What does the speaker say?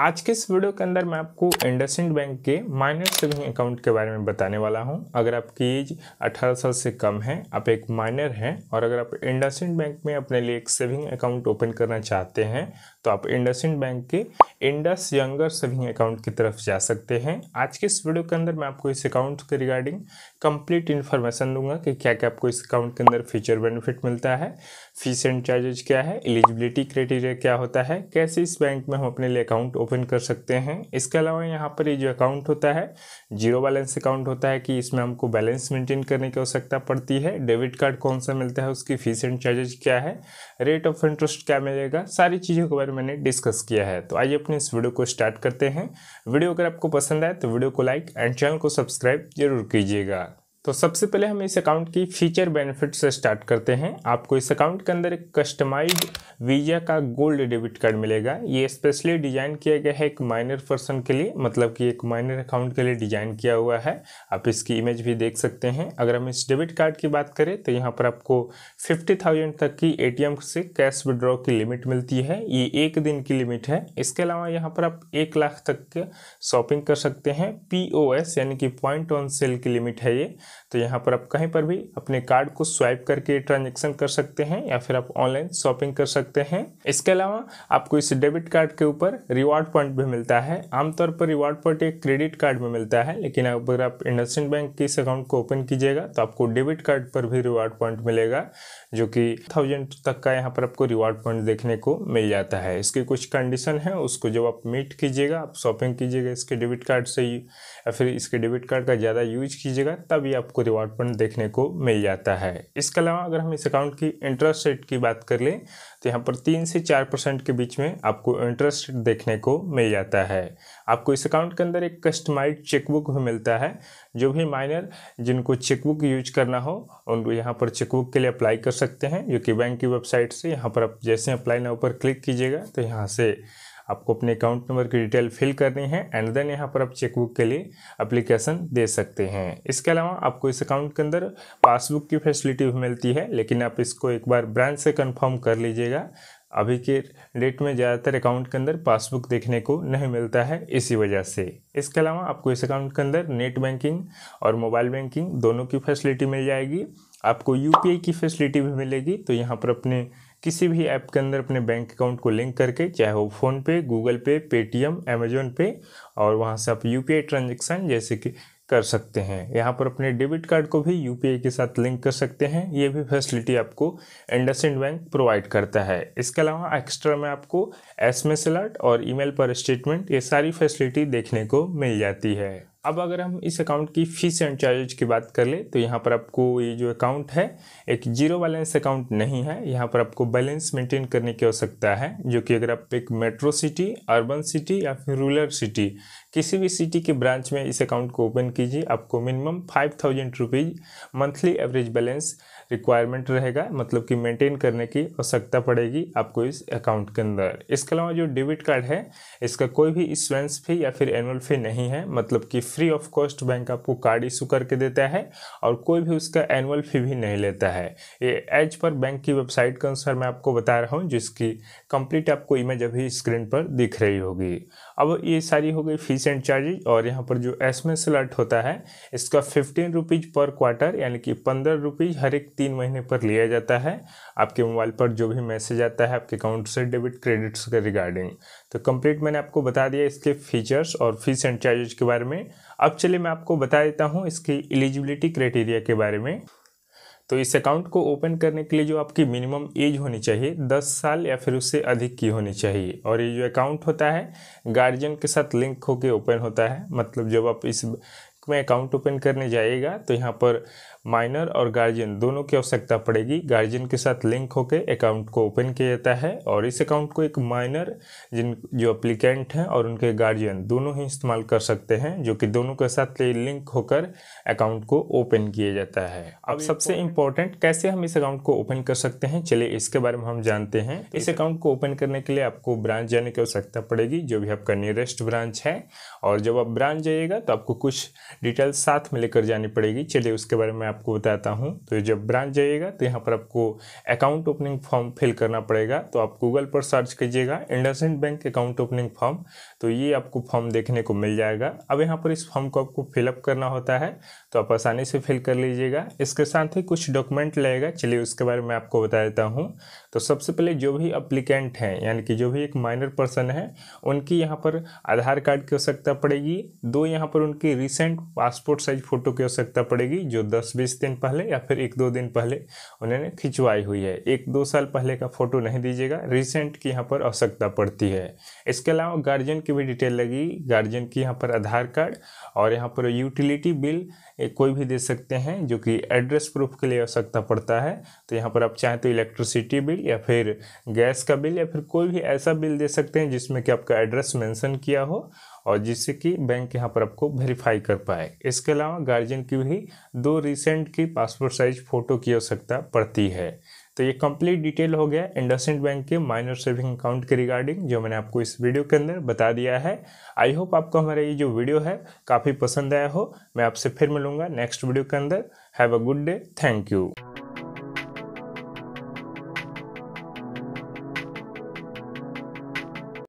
आज के इस वीडियो के अंदर मैं आपको इंडसेंड बैंक के माइनर सेविंग अकाउंट के बारे में बताने वाला हूं अगर आपकी एज 18 साल से कम है आप एक माइनर हैं और अगर आप इंडसेंड बैंक में अपने लिए एक सेविंग अकाउंट ओपन करना चाहते हैं तो आप इंडसेंड बैंक के इंडस यंगर सेविंग अकाउंट की तरफ जा सकते हैं आज के इस वीडियो के अंदर मैं आपको इस अकाउंट के रिगार्डिंग कंप्लीट इन्फॉर्मेशन दूंगा कि क्या क्या आपको इस अकाउंट के अंदर फीचर बेनिफिट मिलता है फीस एंड चार्जेज क्या है एलिजिबिलिटी क्राइटेरिया क्या होता है कैसे इस बैंक में हम अपने लिए अकाउंट ओपन कर सकते हैं इसके अलावा यहाँ पर ये जो अकाउंट होता है जीरो बैलेंस अकाउंट होता है कि इसमें हमको बैलेंस मेंटेन करने की आवश्यकता पड़ती है डेबिट कार्ड कौन सा मिलता है उसकी फीस एंड चार्जेज क्या है रेट ऑफ इंटरेस्ट क्या मिलेगा सारी चीज़ों के बारे में मैंने डिस्कस किया है तो आइए अपने इस वीडियो को स्टार्ट करते हैं वीडियो अगर आपको पसंद आए तो वीडियो को लाइक एंड चैनल को सब्सक्राइब जरूर कीजिएगा तो सबसे पहले हम इस अकाउंट की फीचर बेनिफिट से स्टार्ट करते हैं आपको इस अकाउंट के अंदर एक कस्टमाइज वीजा का गोल्ड डेबिट कार्ड मिलेगा ये स्पेशली डिज़ाइन किया गया है एक माइनर पर्सन के लिए मतलब कि एक माइनर अकाउंट के लिए डिज़ाइन किया हुआ है आप इसकी इमेज भी देख सकते हैं अगर हम इस डेबिट कार्ड की बात करें तो यहाँ पर आपको फिफ्टी थाउजेंड तक की ए से कैश विड्रॉ की लिमिट मिलती है ये एक दिन की लिमिट है इसके अलावा यहाँ पर आप एक लाख तक शॉपिंग कर सकते हैं पी यानी कि पॉइंट ऑन सेल की लिमिट है ये तो यहाँ पर आप कहीं पर भी अपने कार्ड को स्वाइप करके ट्रांजेक्शन कर सकते हैं या फिर आप ऑनलाइन शॉपिंग कर सकते हैं इसके अलावा आपको इस डेबिट कार्ड के ऊपर रिवार्ड पॉइंट भी मिलता है आमतौर पर रिवार्ड पॉइंट एक क्रेडिट कार्ड में मिलता है लेकिन अगर आप इंडसइंड बैंक के इस अकाउंट को ओपन कीजिएगा तो आपको डेबिट कार्ड पर भी रिवार्ड पॉइंट मिलेगा जो कि थाउजेंड तक का यहाँ पर आपको रिवार्ड पॉइंट देखने को मिल जाता है इसकी कुछ कंडीशन है उसको जब आप मीट कीजिएगा आप शॉपिंग कीजिएगा इसके डेबिट कार्ड से या फिर इसके डेबिट कार्ड का ज़्यादा यूज कीजिएगा तब ये आपको रिवार्ड पॉइंट देखने को मिल जाता है इसके अलावा अगर हम इस अकाउंट की इंटरेस्ट रेट की बात कर लें तो यहाँ पर तीन से चार परसेंट के बीच में आपको इंटरेस्ट रेट देखने को मिल जाता है आपको इस अकाउंट के अंदर एक कस्टमाइज चेकबुक भी मिलता है जो भी माइनर जिनको चेकबुक यूज करना हो उनको यहाँ पर चेकबुक के लिए अप्लाई कर सकते हैं जो कि बैंक की वेबसाइट से यहाँ पर आप जैसे अप्लाई ना ऊपर क्लिक कीजिएगा तो यहाँ से आपको अपने अकाउंट नंबर की डिटेल फिल करनी है एंड देन यहाँ पर आप चेकबुक के लिए अप्लीकेशन दे सकते हैं इसके अलावा आपको इस अकाउंट के अंदर पासबुक की फैसिलिटी भी मिलती है लेकिन आप इसको एक बार ब्रांच से कन्फर्म कर लीजिएगा अभी के डेट में ज़्यादातर अकाउंट के अंदर पासबुक देखने को नहीं मिलता है इसी वजह से इसके अलावा आपको इस अकाउंट के अंदर नेट बैंकिंग और मोबाइल बैंकिंग दोनों की फैसिलिटी मिल जाएगी आपको यूपीआई की फैसिलिटी भी मिलेगी तो यहाँ पर अपने किसी भी ऐप के अंदर अपने बैंक अकाउंट को लिंक करके चाहे वो फ़ोन पे गूगल पे पेटीएम अमेजोन पे और वहाँ से आप यू ट्रांजेक्शन जैसे कि कर सकते हैं यहाँ पर अपने डेबिट कार्ड को भी यू के साथ लिंक कर सकते हैं ये भी फैसिलिटी आपको इंडसेंड बैंक प्रोवाइड करता है इसके अलावा एक्स्ट्रा में आपको एस एम अलर्ट और ईमेल पर स्टेटमेंट ये सारी फैसिलिटी देखने को मिल जाती है अब अगर हम इस अकाउंट की फ़ीस एंड चार्जेज की बात कर ले तो यहाँ पर आपको ये जो अकाउंट है एक जीरो बैलेंस अकाउंट नहीं है यहाँ पर आपको बैलेंस मेंटेन करने की आवश्यकता है जो कि अगर आप एक मेट्रो सिटी अर्बन सिटी या फिर रूरल सिटी किसी भी सिटी के ब्रांच में इस अकाउंट को ओपन कीजिए आपको minimum five thousand rupees monthly average balance requirement रहेगा मतलब कि मेंटेन करने की आवश्यकता पड़ेगी आपको इस अकाउंट के अंदर इसके अलावा जो डेबिट कार्ड है इसका कोई भी इंश्योरेंस फी या फिर एनुअल फी नहीं है मतलब कि फ्री ऑफ कॉस्ट बैंक आपको कार्ड इशू करके देता है और कोई भी उसका एनुअल फी भी नहीं लेता है ये एज पर बैंक की वेबसाइट के अनुसार मैं आपको बता रहा हूँ जिसकी कंप्लीट आपको इमेज अभी स्क्रीन पर दिख रही होगी अब ये सारी हो गई फीस एंड चार्जेज और यहाँ पर जो एस एम अलर्ट होता है इसका फिफ्टीन रुपीज़ पर क्वार्टर यानी कि पंद्रह रुपीज़ हर एक तीन महीने पर लिया जाता है आपके मोबाइल पर जो भी मैसेज आता है आपके अकाउंट से डेबिट क्रेडिट्स के रिगार्डिंग तो कंप्लीट मैंने आपको बता दिया इसके फीचर्स और फीस एंड चार्जेज के बारे में अब चलिए मैं आपको बता देता हूँ इसकी एलिजिबिलिटी क्राइटेरिया के बारे में तो इस अकाउंट को ओपन करने के लिए जो आपकी मिनिमम एज होनी चाहिए दस साल या फिर उससे अधिक की होनी चाहिए और ये जो अकाउंट होता है गार्जियन के साथ लिंक होकर ओपन होता है मतलब जब आप इस में अकाउंट ओपन करने जाइएगा तो यहाँ पर माइनर और गार्जियन दोनों की आवश्यकता पड़ेगी गार्जियन के साथ लिंक होकर अकाउंट को ओपन किया जाता है और इस अकाउंट को एक माइनर जिन जो अप्लीकेंट हैं और उनके गार्जियन दोनों ही इस्तेमाल कर सकते हैं जो कि दोनों के साथ लिंक होकर अकाउंट को ओपन किया जाता है अब सबसे इम्पोर्टेंट कैसे हम इस अकाउंट को ओपन कर सकते हैं चलिए इसके बारे में हम जानते हैं इस अकाउंट को ओपन करने के लिए आपको ब्रांच जाने की आवश्यकता पड़ेगी जो भी आपका नियरेस्ट ब्रांच है और जब आप ब्रांच जाइएगा तो आपको कुछ डिटेल साथ में लेकर जानी पड़ेगी चलिए उसके बारे में आपको बताता हूँ तो जब ब्रांच जाइएगा तो यहाँ पर आपको अकाउंट ओपनिंग फॉर्म फिल करना पड़ेगा तो आप गूगल पर सर्च कीजिएगा IndusInd bank account opening form तो ये आपको फॉर्म देखने को मिल जाएगा अब यहाँ पर इस फॉर्म को आपको फिलअप करना होता है तो आप आसानी से फिल कर लीजिएगा इसके साथ ही कुछ डॉक्यूमेंट लगेगा चलिए उसके बारे में आपको बता देता हूँ तो सबसे पहले जो भी अप्लीकेंट हैं यानी कि जो भी एक माइनर पर्सन है उनकी यहाँ पर आधार कार्ड की आवश्यकता पड़ेगी दो यहाँ पर उनकी रिसेंट पासपोर्ट साइज फ़ोटो की आवश्यकता पड़ेगी जो दस बीस दिन पहले या फिर एक दो दिन पहले उन्होंने खिंचवाई हुई है एक दो साल पहले का फ़ोटो नहीं दीजिएगा रिसेंट की यहाँ पर आवश्यकता पड़ती है इसके अलावा गार्जियन की भी डिटेल लगी गार्जियन की यहाँ पर आधार कार्ड और यहाँ पर यूटिलिटी बिल कोई भी दे सकते हैं जो कि एड्रेस प्रूफ के लिए आवश्यकता पड़ता है तो यहाँ पर आप चाहें तो इलेक्ट्रिसिटी बिल या फिर गैस का बिल या फिर कोई भी ऐसा बिल दे सकते हैं जिसमें कि आपका एड्रेस मेंशन किया हो और जिससे कि बैंक यहाँ पर आपको वेरीफाई कर पाए इसके अलावा गार्जियन की भी दो रिसेंट की पासपोर्ट साइज फ़ोटो की आवश्यकता पड़ती है तो ये कंप्लीट डिटेल हो गया इंडसेंट बैंक के माइनर सेविंग अकाउंट के रिगार्डिंग जो मैंने आपको इस वीडियो के अंदर बता दिया है आई होप आपको हमारा ये जो वीडियो है काफ़ी पसंद आया हो मैं आपसे फिर मिलूंगा नेक्स्ट वीडियो के अंदर have a good day thank you